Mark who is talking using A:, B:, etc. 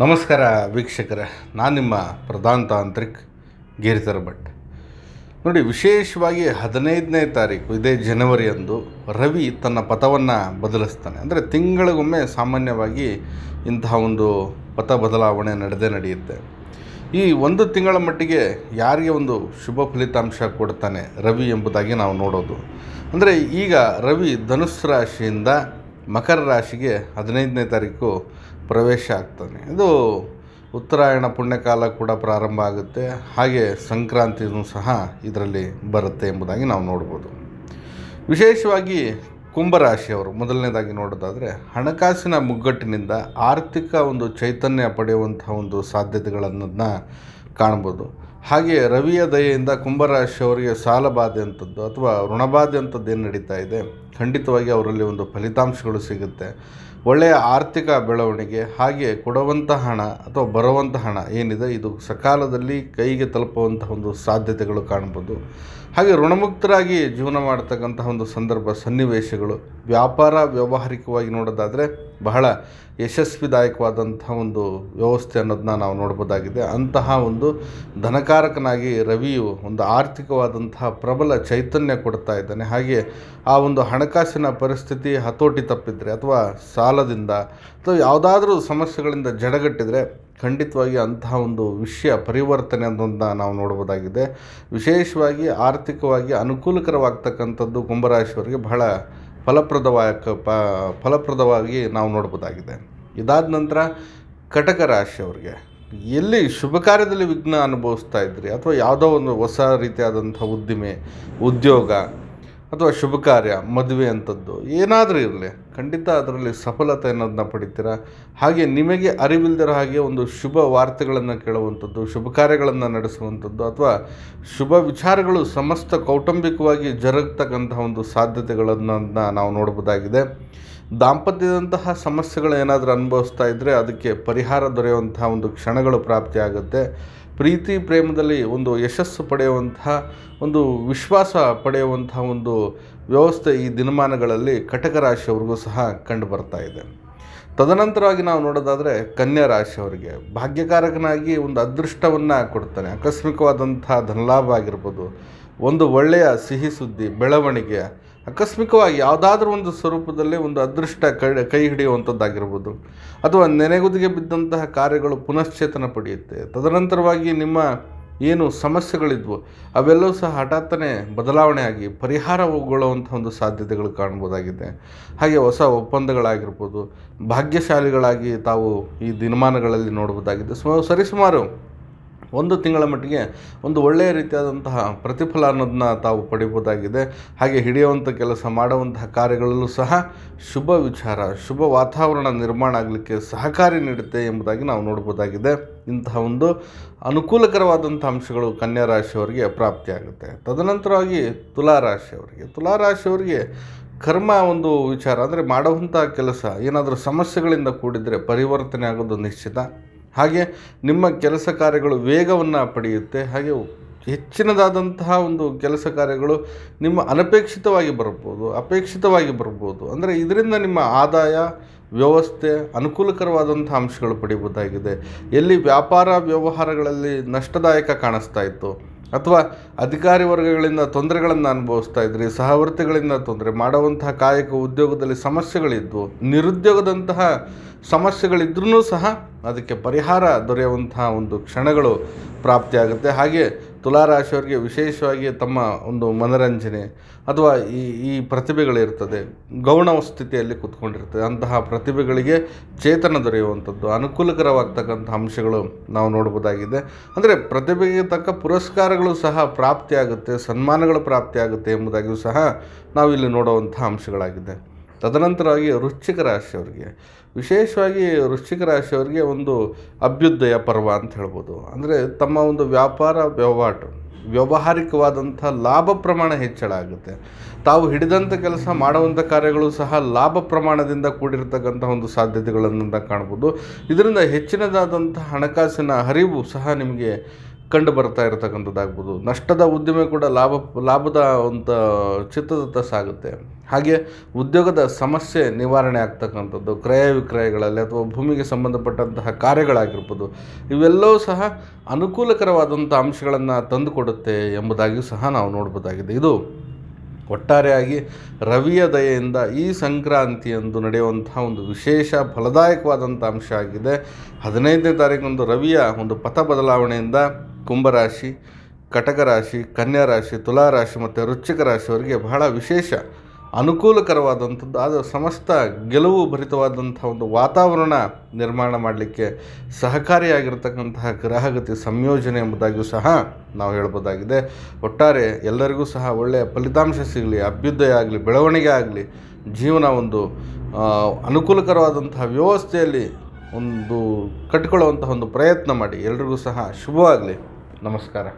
A: ನಮಸ್ಕಾರ ವೀಕ್ಷಕರ ನಾನು ನಿಮ್ಮ ಪ್ರಧಾನ ತಾಂತ್ರಿಕ್ ಗೀರಿಧರ್ ಭಟ್ ನೋಡಿ ವಿಶೇಷವಾಗಿ ಹದಿನೈದನೇ ತಾರೀಕು ಇದೇ ಜನವರಿಯಂದು ರವಿ ತನ್ನ ಪಥವನ್ನು ಬದಲಿಸ್ತಾನೆ ಅಂದರೆ ತಿಂಗಳಿಗೊಮ್ಮೆ ಸಾಮಾನ್ಯವಾಗಿ ಇಂತಹ ಒಂದು ಪಥ ಬದಲಾವಣೆ ನಡೆದೇ ನಡೆಯುತ್ತೆ ಈ ಒಂದು ತಿಂಗಳ ಮಟ್ಟಿಗೆ ಯಾರಿಗೆ ಒಂದು ಶುಭ ಫಲಿತಾಂಶ ಕೊಡ್ತಾನೆ ರವಿ ಎಂಬುದಾಗಿ ನಾವು ನೋಡೋದು ಅಂದರೆ ಈಗ ರವಿ ಧನುಸ್ ರಾಶಿಯಿಂದ ಮಕರ ರಾಶಿಗೆ ಹದಿನೈದನೇ ತಾರೀಕು ಪ್ರವೇಶ ಆಗ್ತಾನೆ ಇದು ಉತ್ತರಾಯಣ ಪುಣ್ಯಕಾಲ ಕೂಡ ಪ್ರಾರಂಭ ಆಗುತ್ತೆ ಹಾಗೆ ಸಂಕ್ರಾಂತಿಯೂ ಸಹ ಇದರಲ್ಲಿ ಬರುತ್ತೆ ಎಂಬುದಾಗಿ ನಾವು ನೋಡ್ಬೋದು ವಿಶೇಷವಾಗಿ ಕುಂಭರಾಶಿಯವರು ಮೊದಲನೇದಾಗಿ ನೋಡೋದಾದರೆ ಹಣಕಾಸಿನ ಮುಗ್ಗಟ್ಟಿನಿಂದ ಆರ್ಥಿಕ ಒಂದು ಚೈತನ್ಯ ಪಡೆಯುವಂಥ ಒಂದು ಸಾಧ್ಯತೆಗಳನ್ನು ಕಾಣ್ಬೋದು ಹಾಗೆ ರವಿಯ ದಯೆಯಿಂದ ಕುಂಭರಾಶಿಯವರಿಗೆ ಬಾಧೆ ಅಂಥದ್ದು ಅಥವಾ ಋಣಬಾಧೆ ಅಂಥದ್ದು ಏನು ನಡೀತಾ ಇದೆ ಖಂಡಿತವಾಗಿ ಅವರಲ್ಲಿ ಒಂದು ಫಲಿತಾಂಶಗಳು ಸಿಗುತ್ತೆ ಒಳ್ಳೆಯ ಆರ್ಥಿಕ ಬೆಳವಣಿಗೆ ಹಾಗೆ ಕೊಡುವಂಥ ಹಣ ಅಥವಾ ಬರುವಂಥ ಹಣ ಏನಿದೆ ಇದು ಸಕಾಲದಲ್ಲಿ ಕೈಗೆ ತಲುಪುವಂಥ ಒಂದು ಸಾಧ್ಯತೆಗಳು ಕಾಣ್ಬೋದು ಹಾಗೆ ಋಣಮುಕ್ತರಾಗಿ ಜೀವನ ಮಾಡ್ತಕ್ಕಂತಹ ಒಂದು ಸಂದರ್ಭ ಸನ್ನಿವೇಶಗಳು ವ್ಯಾಪಾರ ವ್ಯವಹಾರಿಕವಾಗಿ ನೋಡೋದಾದರೆ ಬಹಳ ಯಶಸ್ವಿದಾಯಕವಾದಂತಹ ಒಂದು ವ್ಯವಸ್ಥೆ ಅನ್ನೋದನ್ನ ನಾವು ನೋಡ್ಬೋದಾಗಿದೆ ಅಂತಹ ಒಂದು ಧನಕಾರಕನಾಗಿ ರವಿಯು ಒಂದು ಆರ್ಥಿಕವಾದಂತಹ ಪ್ರಬಲ ಚೈತನ್ಯ ಕೊಡ್ತಾ ಇದ್ದಾನೆ ಹಾಗೆ ಆ ಒಂದು ಹಣಕಾಸಿನ ಪರಿಸ್ಥಿತಿ ಹತೋಟಿ ತಪ್ಪಿದರೆ ಅಥವಾ ಸಾಲದಿಂದ ಅಥವಾ ಯಾವುದಾದ್ರೂ ಸಮಸ್ಯೆಗಳಿಂದ ಜಡಗಟ್ಟಿದರೆ ಖಂಡಿತವಾಗಿ ಅಂತಹ ಒಂದು ವಿಷಯ ಪರಿವರ್ತನೆ ಅನ್ನೋದನ್ನ ನಾವು ನೋಡ್ಬೋದಾಗಿದೆ ವಿಶೇಷವಾಗಿ ಆರ್ಥಿಕವಾಗಿ ಅನುಕೂಲಕರವಾಗ್ತಕ್ಕಂಥದ್ದು ಕುಂಭರಾಶಿಯವರಿಗೆ ಬಹಳ ಫಲಪ್ರದವಾಯಕ ಪ ಫಲಪ್ರದವಾಗಿ ನಾವು ನೋಡ್ಬೋದಾಗಿದೆ ಇದಾದ ನಂತರ ಕಟಕ ರಾಶಿಯವರಿಗೆ ಎಲ್ಲಿ ಶುಭ ಕಾರ್ಯದಲ್ಲಿ ವಿಘ್ನ ಅನುಭವಿಸ್ತಾ ಇದ್ರಿ ಅಥವಾ ಯಾವುದೋ ಒಂದು ಹೊಸ ರೀತಿಯಾದಂಥ ಉದ್ದಿಮೆ ಉದ್ಯೋಗ ಅಥವಾ ಶುಭ ಕಾರ್ಯ ಮದುವೆ ಅಂಥದ್ದು ಏನಾದರೂ ಇರಲಿ ಖಂಡಿತ ಅದರಲ್ಲಿ ಸಫಲತೆ ಅನ್ನೋದನ್ನ ಪಡಿತೀರ ಹಾಗೆ ನಿಮಗೆ ಅರಿವಿಲ್ದಿರೋ ಹಾಗೆ ಒಂದು ಶುಭ ವಾರ್ತೆಗಳನ್ನು ಕೇಳುವಂಥದ್ದು ಶುಭ ಕಾರ್ಯಗಳನ್ನು ನಡೆಸುವಂಥದ್ದು ಅಥವಾ ಶುಭ ವಿಚಾರಗಳು ಸಮಸ್ತ ಕೌಟುಂಬಿಕವಾಗಿ ಜರುಗ್ತಕ್ಕಂತಹ ಒಂದು ಸಾಧ್ಯತೆಗಳನ್ನು ನಾವು ನೋಡ್ಬೋದಾಗಿದೆ ದಾಂಪತ್ಯದಂತಹ ಸಮಸ್ಯೆಗಳು ಏನಾದರೂ ಅನುಭವಿಸ್ತಾ ಇದ್ದರೆ ಅದಕ್ಕೆ ಪರಿಹಾರ ದೊರೆಯುವಂತಹ ಒಂದು ಕ್ಷಣಗಳು ಪ್ರಾಪ್ತಿಯಾಗುತ್ತೆ ಪ್ರೀತಿ ಪ್ರೇಮದಲ್ಲಿ ಒಂದು ಯಶಸ್ಸು ಪಡೆಯುವಂತಹ ಒಂದು ವಿಶ್ವಾಸ ಪಡೆಯುವಂತಹ ಒಂದು ವ್ಯವಸ್ಥೆ ಈ ದಿನಮಾನಗಳಲ್ಲಿ ಕಟಕ ರಾಶಿಯವ್ರಿಗೂ ಸಹ ಕಂಡು ಬರ್ತಾ ಇದೆ ತದನಂತರವಾಗಿ ನಾವು ನೋಡೋದಾದರೆ ಕನ್ಯಾ ರಾಶಿಯವರಿಗೆ ಭಾಗ್ಯಕಾರಕನಾಗಿ ಒಂದು ಅದೃಷ್ಟವನ್ನು ಕೊಡ್ತಾನೆ ಆಕಸ್ಮಿಕವಾದಂಥ ಧನಲಾಭ ಆಗಿರ್ಬೋದು ಒಂದು ಒಳ್ಳೆಯ ಸಿಹಿ ಸುದ್ದಿ ಬೆಳವಣಿಗೆ ಆಕಸ್ಮಿಕವಾಗಿ ಯಾವುದಾದ್ರೂ ಒಂದು ಸ್ವರೂಪದಲ್ಲಿ ಒಂದು ಅದೃಷ್ಟ ಕೈ ಕೈ ಹಿಡಿಯುವಂಥದ್ದಾಗಿರ್ಬೋದು ಅಥವಾ ನೆನೆಗುದಿಗೆ ಬಿದ್ದಂತಹ ಕಾರ್ಯಗಳು ಪುನಶ್ಚೇತನ ಪಡೆಯುತ್ತೆ ತದನಂತರವಾಗಿ ನಿಮ್ಮ ಏನು ಸಮಸ್ಯೆಗಳಿದ್ವು ಅವೆಲ್ಲವೂ ಸಹ ಹಠಾತ್ತನೆ ಬದಲಾವಣೆಯಾಗಿ ಪರಿಹಾರಗೊಳ್ಳುವಂಥ ಒಂದು ಸಾಧ್ಯತೆಗಳು ಕಾಣ್ಬೋದಾಗಿದೆ ಹಾಗೆ ಹೊಸ ಒಪ್ಪಂದಗಳಾಗಿರ್ಬೋದು ಭಾಗ್ಯಶಾಲಿಗಳಾಗಿ ತಾವು ಈ ದಿನಮಾನಗಳಲ್ಲಿ ನೋಡ್ಬೋದಾಗಿದೆ ಸುಮಾರು ಸರಿಸುಮಾರು ಒಂದು ತಿಂಗಳ ಮಟ್ಟಿಗೆ ಒಂದು ಒಳ್ಳೆಯ ರೀತಿಯಾದಂತಹ ಪ್ರತಿಫಲ ಅನ್ನೋದನ್ನ ತಾವು ಪಡಿಬೋದಾಗಿದೆ ಹಾಗೆ ಹಿಡಿಯುವಂಥ ಕೆಲಸ ಮಾಡುವಂತಹ ಕಾರ್ಯಗಳಲ್ಲೂ ಸಹ ಶುಭ ವಿಚಾರ ಶುಭ ವಾತಾವರಣ ನಿರ್ಮಾಣ ಆಗಲಿಕ್ಕೆ ಸಹಕಾರಿ ನೀಡುತ್ತೆ ಎಂಬುದಾಗಿ ನಾವು ನೋಡ್ಬೋದಾಗಿದೆ ಇಂತಹ ಒಂದು ಅನುಕೂಲಕರವಾದಂಥ ಅಂಶಗಳು ಕನ್ಯಾ ರಾಶಿಯವರಿಗೆ ಪ್ರಾಪ್ತಿಯಾಗುತ್ತೆ ತದನಂತರವಾಗಿ ತುಲಾರಾಶಿಯವರಿಗೆ ತುಲಾರಾಶಿಯವರಿಗೆ ಕರ್ಮ ಒಂದು ವಿಚಾರ ಅಂದರೆ ಮಾಡುವಂಥ ಕೆಲಸ ಏನಾದರೂ ಸಮಸ್ಯೆಗಳಿಂದ ಕೂಡಿದರೆ ಪರಿವರ್ತನೆ ಆಗೋದು ನಿಶ್ಚಿತ ಹಾಗೆ ನಿಮ್ಮ ಕೆಲಸ ಕಾರ್ಯಗಳು ವೇಗವನ್ನು ಪಡೆಯುತ್ತೆ ಹಾಗೆ ಹೆಚ್ಚಿನದಾದಂತಹ ಒಂದು ಕೆಲಸ ಕಾರ್ಯಗಳು ನಿಮ್ಮ ಅನಪೇಕ್ಷಿತವಾಗಿ ಬರ್ಬೋದು ಅಪೇಕ್ಷಿತವಾಗಿ ಬರ್ಬೋದು ಅಂದರೆ ಇದರಿಂದ ನಿಮ್ಮ ಆದಾಯ ವ್ಯವಸ್ಥೆ ಅನುಕೂಲಕರವಾದಂಥ ಅಂಶಗಳು ಪಡೆಯಬಹುದಾಗಿದೆ ಎಲ್ಲಿ ವ್ಯಾಪಾರ ವ್ಯವಹಾರಗಳಲ್ಲಿ ನಷ್ಟದಾಯಕ ಕಾಣಿಸ್ತಾ ಇತ್ತು ಅಥವಾ ಅಧಿಕಾರಿ ವರ್ಗಗಳಿಂದ ತೊಂದರೆಗಳನ್ನು ಅನುಭವಿಸ್ತಾ ಇದ್ರಿ ಸಹವರ್ತಿಗಳಿಂದ ತೊಂದರೆ ಮಾಡುವಂತಹ ಕಾಯಕ ಉದ್ಯೋಗದಲ್ಲಿ ಸಮಸ್ಯೆಗಳಿದ್ವು ನಿರುದ್ಯೋಗದಂತಹ ಸಮಸ್ಯೆಗಳಿದ್ರೂ ಸಹ ಅದಕ್ಕೆ ಪರಿಹಾರ ದೊರೆಯುವಂತಹ ಒಂದು ಕ್ಷಣಗಳು ಪ್ರಾಪ್ತಿಯಾಗುತ್ತೆ ಹಾಗೆ ತುಲಾರಾಶಿಯವರಿಗೆ ವಿಶೇಷವಾಗಿ ತಮ್ಮ ಒಂದು ಮನರಂಜನೆ ಅಥವಾ ಈ ಈ ಪ್ರತಿಭೆಗಳಿರ್ತದೆ ಗೌಣ ಸ್ಥಿತಿಯಲ್ಲಿ ಕೂತ್ಕೊಂಡಿರ್ತದೆ ಅಂತಹ ಪ್ರತಿಭೆಗಳಿಗೆ ಚೇತನ ದೊರೆಯುವಂಥದ್ದು ಅನುಕೂಲಕರವಾಗ್ತಕ್ಕಂಥ ಅಂಶಗಳು ನಾವು ನೋಡ್ಬೋದಾಗಿದೆ ಅಂದರೆ ಪ್ರತಿಭೆಗೆ ತಕ್ಕ ಪುರಸ್ಕಾರಗಳು ಸಹ ಪ್ರಾಪ್ತಿಯಾಗುತ್ತೆ ಸನ್ಮಾನಗಳು ಪ್ರಾಪ್ತಿಯಾಗುತ್ತೆ ಎಂಬುದಾಗಿಯೂ ಸಹ ನಾವು ಇಲ್ಲಿ ನೋಡುವಂಥ ಅಂಶಗಳಾಗಿದೆ ತದನಂತರವಾಗಿ ವೃಶ್ಚಿಕ ರಾಶಿಯವರಿಗೆ ವಿಶೇಷವಾಗಿ ವೃಶ್ಚಿಕ ರಾಶಿಯವರಿಗೆ ಒಂದು ಅಭ್ಯುದಯ ಪರ್ವ ಅಂತ ಹೇಳ್ಬೋದು ಅಂದರೆ ತಮ್ಮ ಒಂದು ವ್ಯಾಪಾರ ವ್ಯವಹಾರ ವ್ಯಾವಹಾರಿಕವಾದಂಥ ಲಾಭ ಪ್ರಮಾಣ ಹೆಚ್ಚಳ ಆಗುತ್ತೆ ತಾವು ಹಿಡಿದಂಥ ಕೆಲಸ ಮಾಡುವಂಥ ಕಾರ್ಯಗಳು ಸಹ ಲಾಭ ಪ್ರಮಾಣದಿಂದ ಕೂಡಿರ್ತಕ್ಕಂಥ ಒಂದು ಸಾಧ್ಯತೆಗಳನ್ನು ಕಾಣ್ಬೋದು ಇದರಿಂದ ಹೆಚ್ಚಿನದಾದಂಥ ಹಣಕಾಸಿನ ಹರಿವು ಸಹ ನಿಮಗೆ ಕಂಡು ಬರ್ತಾ ಇರತಕ್ಕಂಥದ್ದಾಗ್ಬೋದು ನಷ್ಟದ ಉದ್ದಿಮೆ ಕೂಡ ಲಾಭ ಲಾಭದ ಒಂದು ಚಿತ್ರದತ್ತ ಸಾಗುತ್ತೆ ಹಾಗೆ ಉದ್ಯೋಗದ ಸಮಸ್ಯೆ ನಿವಾರಣೆ ಆಗ್ತಕ್ಕಂಥದ್ದು ಕ್ರಯ ವಿಕ್ರಯಗಳಲ್ಲಿ ಅಥವಾ ಭೂಮಿಗೆ ಸಂಬಂಧಪಟ್ಟಂತಹ ಕಾರ್ಯಗಳಾಗಿರ್ಬೋದು ಇವೆಲ್ಲವೂ ಸಹ ಅನುಕೂಲಕರವಾದಂಥ ಅಂಶಗಳನ್ನು ತಂದುಕೊಡುತ್ತೆ ಎಂಬುದಾಗಿಯೂ ಸಹ ನಾವು ನೋಡ್ಬೋದಾಗಿದೆ ಇದು ಒಟ್ಟಾರೆಯಾಗಿ ರವಿಯ ದಯೆಯಿಂದ ಈ ಸಂಕ್ರಾಂತಿಯಂದು ನಡೆಯುವಂತಹ ಒಂದು ವಿಶೇಷ ಫಲದಾಯಕವಾದಂಥ ಅಂಶ ಆಗಿದೆ ಹದಿನೈದನೇ ತಾರೀಕಂದು ರವಿಯ ಒಂದು ಪಥ ಬದಲಾವಣೆಯಿಂದ ಕುಂಭರಾಶಿ ಕಟಕ ರಾಶಿ ಕನ್ಯಾ ರಾಶಿ ತುಲಾರಾಶಿ ಮತ್ತು ವೃಶ್ಚಿಕ ರಾಶಿಯವರಿಗೆ ಬಹಳ ವಿಶೇಷ ಅನುಕೂಲಕರವಾದಂಥದ್ದು ಅದು ಸಮಸ್ತ ಗೆಲುವು ಭರಿತವಾದಂಥ ಒಂದು ವಾತಾವರಣ ನಿರ್ಮಾಣ ಮಾಡಲಿಕ್ಕೆ ಸಹಕಾರಿಯಾಗಿರ್ತಕ್ಕಂತಹ ಗ್ರಹಗತಿ ಸಂಯೋಜನೆ ಎಂಬುದಾಗಿಯೂ ಸಹ ನಾವು ಹೇಳ್ಬೋದಾಗಿದೆ ಒಟ್ಟಾರೆ ಎಲ್ಲರಿಗೂ ಸಹ ಒಳ್ಳೆಯ ಫಲಿತಾಂಶ ಸಿಗಲಿ ಅಭ್ಯುದಯ ಆಗಲಿ ಬೆಳವಣಿಗೆ ಆಗಲಿ ಜೀವನ ಒಂದು ಅನುಕೂಲಕರವಾದಂತಹ ವ್ಯವಸ್ಥೆಯಲ್ಲಿ ಒಂದು ಕಟ್ಕೊಳ್ಳುವಂತಹ ಒಂದು ಪ್ರಯತ್ನ ಮಾಡಿ ಎಲ್ರಿಗೂ ಸಹ ಶುಭವಾಗಲಿ ನಮಸ್ಕಾರ